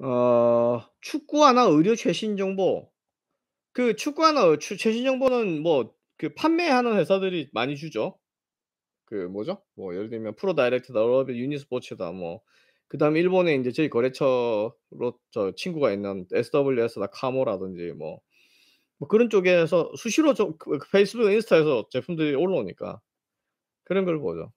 어, 축구 하나 의료 최신 정보. 그 축구 하나 최신 정보는 뭐 그 판매하는 회사들이 많이 주죠. 그 뭐죠? 뭐 예를 들면 프로 다이렉트다, 러브 유니스포츠다 뭐 그다음에 일본에 이제 저희 거래처로 저 친구가 있는 SWS나 카모라든지 뭐, 뭐 그런 쪽에서 수시로 저 그, 그 페이스북, 인스타에서 제품들이 올라오니까 그런 걸 보죠.